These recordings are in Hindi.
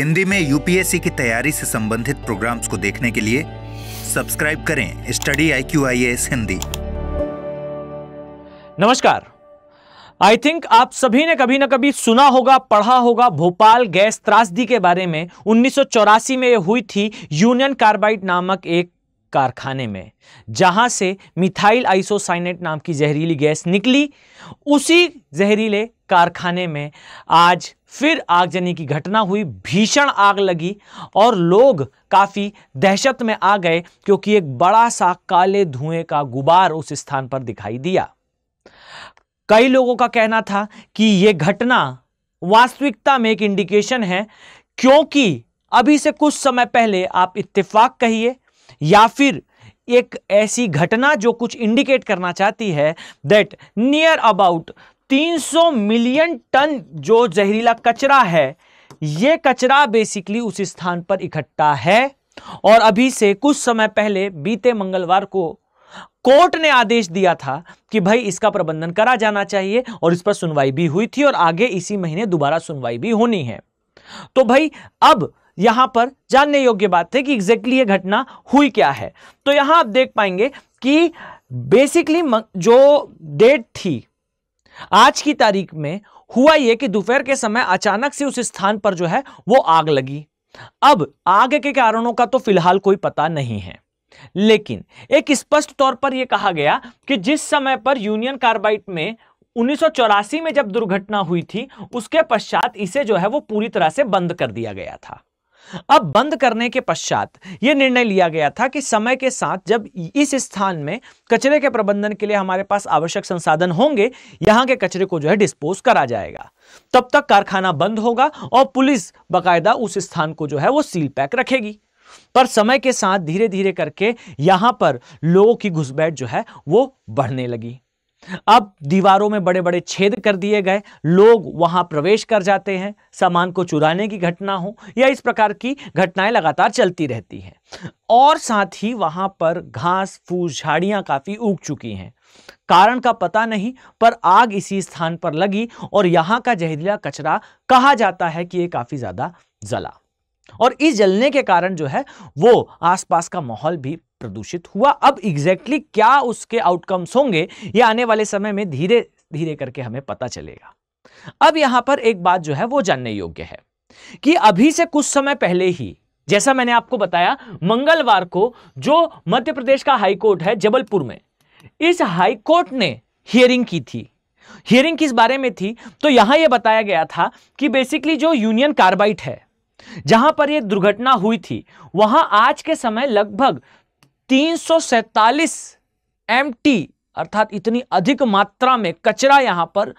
हिंदी में यूपीएससी की तैयारी से संबंधित प्रोग्राम्स को देखने के लिए सब्सक्राइब करें study I Q I S Hindi नमस्कार आई थिंक आप सभी ने कभी ना कभी सुना होगा पढ़ा होगा भोपाल गैस त्रासदी के बारे में उन्नीस में हुई थी यूनियन कार्बाइड नामक एक कारखाने में जहां से मिथाइल आइसोसाइनेट नाम की जहरीली गैस निकली उसी जहरीले कारखाने में आज फिर आगजनी की घटना हुई भीषण आग लगी और लोग काफ़ी दहशत में आ गए क्योंकि एक बड़ा सा काले धुएं का गुबार उस स्थान पर दिखाई दिया कई लोगों का कहना था कि ये घटना वास्तविकता में एक इंडिकेशन है क्योंकि अभी से कुछ समय पहले आप इत्तेफाक कहिए या फिर एक ऐसी घटना जो कुछ इंडिकेट करना चाहती है that near about 300 million ton जो जहरीला कचरा है यह कचरा बेसिकली उस स्थान पर इकट्ठा है और अभी से कुछ समय पहले बीते मंगलवार को कोर्ट ने आदेश दिया था कि भाई इसका प्रबंधन करा जाना चाहिए और इस पर सुनवाई भी हुई थी और आगे इसी महीने दोबारा सुनवाई भी होनी है तो भाई अब यहां पर जानने योग्य बात है कि एग्जैक्टली ये घटना हुई क्या है तो यहां आप देख पाएंगे कि बेसिकली जो डेट थी आज की तारीख में हुआ यह कि दोपहर के समय अचानक से उस स्थान पर जो है वो आग लगी अब आग के कारणों का तो फिलहाल कोई पता नहीं है लेकिन एक स्पष्ट तौर पर यह कहा गया कि जिस समय पर यूनियन कार्बाइट में उन्नीस में जब दुर्घटना हुई थी उसके पश्चात इसे जो है वो पूरी तरह से बंद कर दिया गया था अब बंद करने के पश्चात यह निर्णय लिया गया था कि समय के साथ जब इस स्थान में कचरे के प्रबंधन के लिए हमारे पास आवश्यक संसाधन होंगे यहां के कचरे को जो है डिस्पोज करा जाएगा तब तक कारखाना बंद होगा और पुलिस बाकायदा उस स्थान को जो है वो सील पैक रखेगी पर समय के साथ धीरे धीरे करके यहां पर लोगों की घुसपैठ जो है वो बढ़ने लगी अब दीवारों में बड़े बड़े छेद कर दिए गए लोग वहां प्रवेश कर जाते हैं सामान को चुराने की घटना हो या इस प्रकार की घटनाएं लगातार चलती रहती हैं और साथ ही वहां पर घास फूस झाड़ियां काफ़ी उग चुकी हैं कारण का पता नहीं पर आग इसी स्थान पर लगी और यहां का जहरीला कचरा कहा जाता है कि ये काफ़ी ज़्यादा जला और इस जलने के कारण जो है वो आसपास का माहौल भी प्रदूषित हुआ अब एग्जैक्टली exactly क्या उसके आउटकम्स होंगे ये आने वाले समय में धीरे धीरे करके हमें पता चलेगा अब यहां पर एक बात जो है वो जानने योग्य है कि अभी से कुछ समय पहले ही जैसा मैंने आपको बताया मंगलवार को जो मध्य प्रदेश का हाईकोर्ट है जबलपुर में इस हाईकोर्ट ने हियरिंग की थी हियरिंग किस बारे में थी तो यहां यह बताया गया था कि बेसिकली जो यूनियन कार्बाइट है जहां पर यह दुर्घटना हुई थी वहां आज के समय लगभग तीन सौ अर्थात इतनी अधिक मात्रा में कचरा यहां पर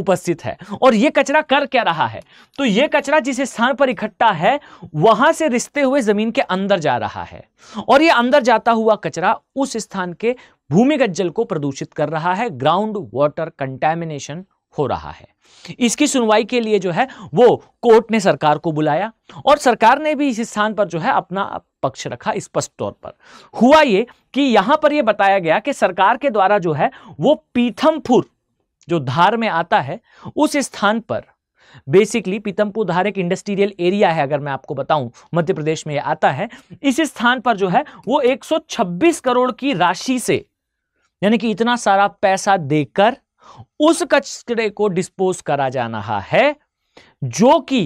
उपस्थित है और यह कचरा कर क्या रहा है तो यह कचरा जिस स्थान पर इकट्ठा है वहां से रिश्ते हुए जमीन के अंदर जा रहा है और यह अंदर जाता हुआ कचरा उस स्थान के भूमिगत जल को प्रदूषित कर रहा है ग्राउंड वाटर कंटेमिनेशन हो रहा है इसकी सुनवाई के लिए जो है वो कोर्ट ने सरकार को बुलाया और सरकार ने भी इस स्थान पर जो है अपना पक्ष रखा स्पष्ट तौर पर हुआ ये कि यहां पर ये बताया गया कि सरकार के द्वारा जो है वो पीथमपुर जो धार में आता है उस स्थान पर बेसिकली पीतमपुर धार एक इंडस्ट्रियल एरिया है अगर मैं आपको बताऊं मध्य प्रदेश में ये आता है इस स्थान पर जो है वो 126 करोड़ की राशि से यानी कि इतना सारा पैसा देकर उस कचरे को डिस्पोज करा जा रहा है जो कि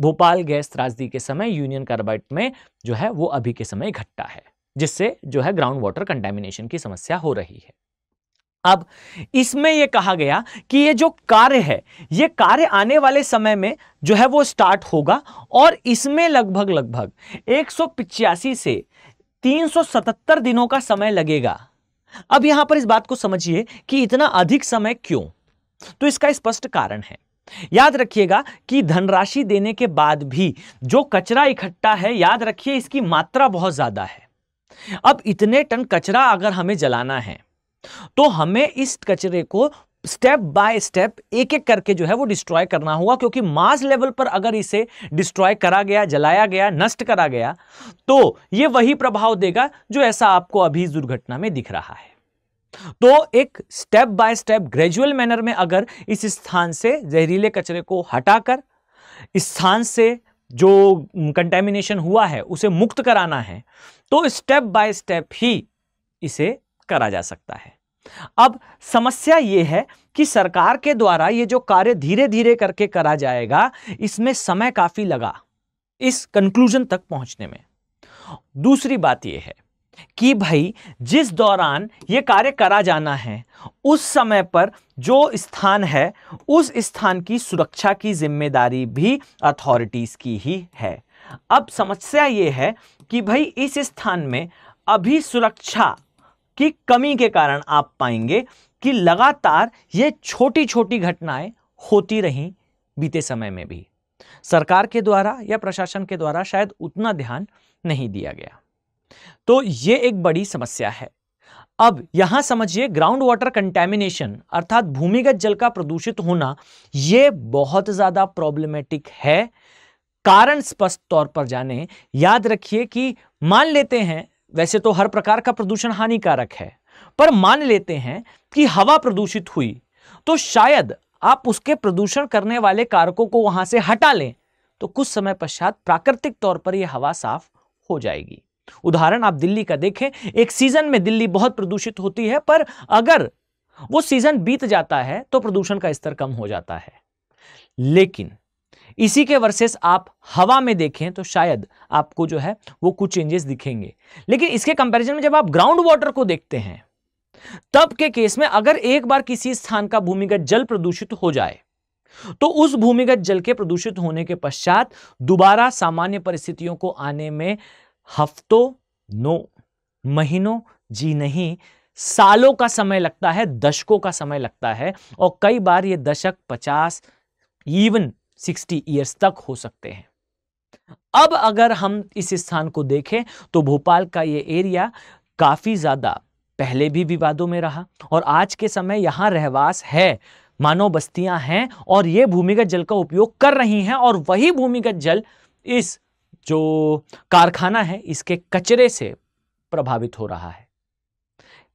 भोपाल गैस त्रासदी के समय यूनियन कार्बाइट में जो है वो अभी के समय घट्टा है जिससे जो है ग्राउंड वाटर कंटेमिनेशन की समस्या हो रही है अब इसमें यह कहा गया कि ये जो कार्य है ये कार्य आने वाले समय में जो है वो स्टार्ट होगा और इसमें लगभग लगभग एक से 377 दिनों का समय लगेगा अब यहां पर इस बात को समझिए कि इतना अधिक समय क्यों तो इसका स्पष्ट इस कारण है याद रखिएगा कि धनराशि देने के बाद भी जो कचरा इकट्ठा है याद रखिए इसकी मात्रा बहुत ज्यादा है अब इतने टन कचरा अगर हमें जलाना है तो हमें इस कचरे को स्टेप बाय स्टेप एक एक करके जो है वो डिस्ट्रॉय करना होगा क्योंकि मास लेवल पर अगर इसे डिस्ट्रॉय करा गया जलाया गया नष्ट करा गया तो ये वही प्रभाव देगा जो ऐसा आपको अभी इस दुर्घटना में दिख रहा है तो एक step by step gradual manner में अगर इस स्थान से जहरीले कचरे को हटाकर स्थान से जो कंटेमिनेशन हुआ है उसे मुक्त कराना है तो स्टेप बाय स्टेप ही इसे करा जा सकता है अब समस्या ये है कि सरकार के द्वारा ये जो कार्य धीरे धीरे करके करा जाएगा इसमें समय काफ़ी लगा इस कंक्लूजन तक पहुंचने में दूसरी बात यह है कि भाई जिस दौरान ये कार्य करा जाना है उस समय पर जो स्थान है उस स्थान की सुरक्षा की जिम्मेदारी भी अथॉरिटीज़ की ही है अब समस्या ये है कि भाई इस स्थान में अभी सुरक्षा की कमी के कारण आप पाएंगे कि लगातार ये छोटी छोटी घटनाएं होती रहीं बीते समय में भी सरकार के द्वारा या प्रशासन के द्वारा शायद उतना ध्यान नहीं दिया गया तो ये एक बड़ी समस्या है अब यहां समझिए ग्राउंड वाटर कंटेमिनेशन अर्थात भूमिगत जल का प्रदूषित होना यह बहुत ज्यादा प्रॉब्लमेटिक है कारण स्पष्ट तौर पर जाने याद रखिए कि मान लेते हैं वैसे तो हर प्रकार का प्रदूषण हानिकारक है पर मान लेते हैं कि हवा प्रदूषित हुई तो शायद आप उसके प्रदूषण करने वाले कारकों को वहां से हटा लें तो कुछ समय पश्चात प्राकृतिक तौर पर यह हवा साफ हो जाएगी उदाहरण आप दिल्ली का देखें एक सीजन में दिल्ली बहुत प्रदूषित होती है पर अगर वो सीजन बीत जाता है तो प्रदूषण का स्तर कम हो जाता है लेकिन इसी के वर्सेस आप हवा में देखें तो शायद आपको जो है वो कुछ चेंजेस दिखेंगे लेकिन इसके कंपैरिजन में जब आप ग्राउंड वाटर को देखते हैं तब के केस में अगर एक बार किसी स्थान का भूमिगत जल प्रदूषित हो जाए तो उस भूमिगत जल के प्रदूषित होने के पश्चात दोबारा सामान्य परिस्थितियों को आने में हफ्तों नो महीनों जी नहीं सालों का समय लगता है दशकों का समय लगता है और कई बार ये दशक पचास इवन सिक्सटी ईयर्स तक हो सकते हैं अब अगर हम इस स्थान को देखें तो भोपाल का ये एरिया काफ़ी ज़्यादा पहले भी विवादों में रहा और आज के समय यहाँ रहवास है मानव बस्तियां हैं और ये भूमिगत जल का उपयोग कर रही हैं और वही भूमिगत जल इस जो कारखाना है इसके कचरे से प्रभावित हो रहा है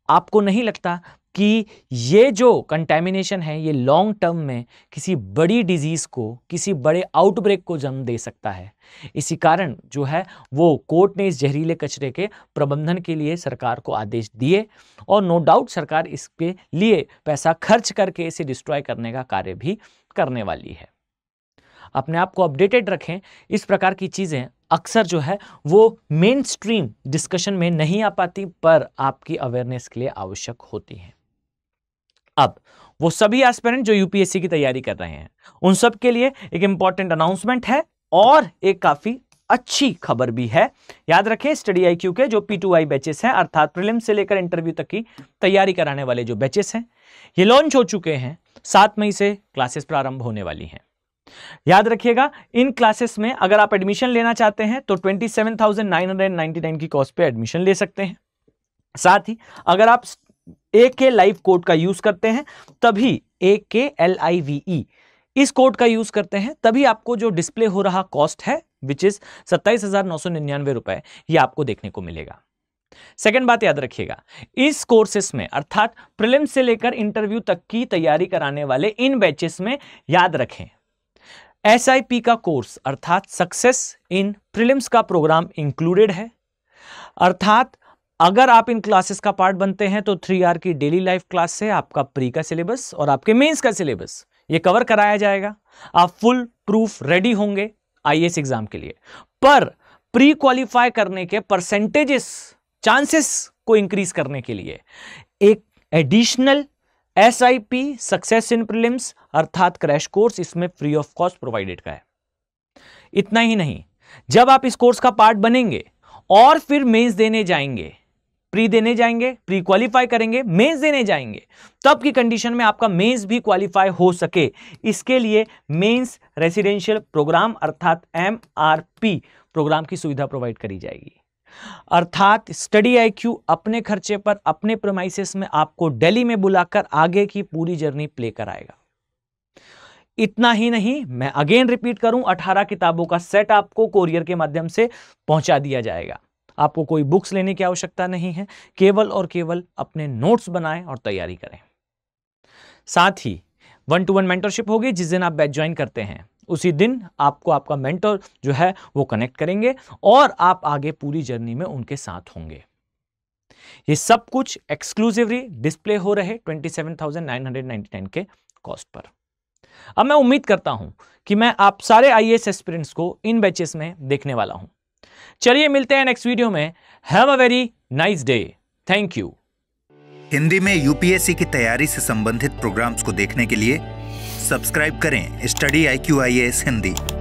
आपको नहीं लगता कि ये जो कंटेमिनेशन है ये लॉन्ग टर्म में किसी बड़ी डिजीज़ को किसी बड़े आउटब्रेक को जन्म दे सकता है इसी कारण जो है वो कोर्ट ने इस जहरीले कचरे के प्रबंधन के लिए सरकार को आदेश दिए और नो डाउट सरकार इसके लिए पैसा खर्च करके इसे डिस्ट्रॉय करने का कार्य भी करने वाली है अपने आप को अपडेटेड रखें इस प्रकार की चीज़ें अक्सर जो है वो मेन स्ट्रीम डिस्कशन में नहीं आ पाती पर आपकी अवेयरनेस के लिए आवश्यक होती हैं अब वो सभी एस्पेरेंट जो यूपीएससी की तैयारी कर रहे हैं उन सब के लिए एक इंपॉर्टेंट अनाउंसमेंट है और एक काफ़ी अच्छी खबर भी है याद रखें स्टडी आई के जो पी टू आई बैचेस हैं अर्थात प्रिलिम से लेकर इंटरव्यू तक की तैयारी कराने वाले जो बैचेस हैं ये लॉन्च हो चुके हैं सात मई से क्लासेस प्रारंभ होने वाली हैं याद रखिएगा इन क्लासेस में अगर आप एडमिशन लेना चाहते हैं तो 27,999 की कॉस्ट पे एडमिशन ले सकते हैं साथ ही अगर आप ए के लाइव कोड का यूज करते हैं तभी ए के एल आई वी ई इस कोड का यूज करते हैं तभी आपको जो डिस्प्ले हो रहा कॉस्ट है विच इज सत्ताईस हजार नौ सौ निन्यानवे रुपए ये आपको देखने को मिलेगा सेकेंड बात याद रखिएगा इस कोर्सेस में अर्थात प्रिलिम्स से लेकर इंटरव्यू तक की तैयारी कराने वाले इन बैचेस में याद रखें एस का कोर्स अर्थात सक्सेस इन प्रिलिम्स का प्रोग्राम इंक्लूडेड है अर्थात अगर आप इन क्लासेस का पार्ट बनते हैं तो थ्री आर की डेली लाइफ क्लास से आपका प्री का सिलेबस और आपके मेंस का सिलेबस ये कवर कराया जाएगा आप फुल प्रूफ रेडी होंगे आईएएस एग्जाम के लिए पर प्री क्वालिफाई करने के परसेंटेजेस चांसेस को इंक्रीज करने के लिए एक additional S I P success in prelims अर्थात क्रैश कोर्स इसमें फ्री ऑफ कॉस्ट प्रोवाइडेड का है इतना ही नहीं जब आप इस कोर्स का पार्ट बनेंगे और फिर मेंस देने जाएंगे प्री देने जाएंगे प्री क्वालिफाई करेंगे मेंस देने जाएंगे तब की कंडीशन में आपका मेंस भी क्वालिफाई हो सके इसके लिए मेंस रेसिडेंशियल प्रोग्राम अर्थात एम प्रोग्राम की सुविधा प्रोवाइड करी जाएगी अर्थात स्टडी आईक्यू अपने खर्चे पर अपने प्रोमाइसिस में आपको दिल्ली में बुलाकर आगे की पूरी जर्नी प्ले कराएगा इतना ही नहीं मैं अगेन रिपीट करूं 18 किताबों का सेट आपको कोरियर के माध्यम से पहुंचा दिया जाएगा आपको कोई बुक्स लेने की आवश्यकता नहीं है केवल और केवल अपने नोट्स बनाएं और तैयारी करें साथ ही वन टू वन मेंटरशिप होगी जिस दिन आप बैच ज्वाइन करते हैं उसी दिन आपको आपका मेंटर जो है वो कनेक्ट करेंगे और आप आगे पूरी जर्नी में उनके साथ होंगे ये सब कुछ एक्सक्लूसिवली डिस्प्ले हो रहे 27,999 के कॉस्ट पर अब मैं उम्मीद करता हूं कि मैं आप सारे आई एस एस्पिरेंट्स को इन बैचेस में देखने वाला हूं चलिए मिलते हैं नेक्स्ट वीडियो में have a very nice day thank you Hindi में यूपीएससी की तैयारी से संबंधित प्रोग्राम्स को देखने के लिए सब्सक्राइब करें study I Q I S Hindi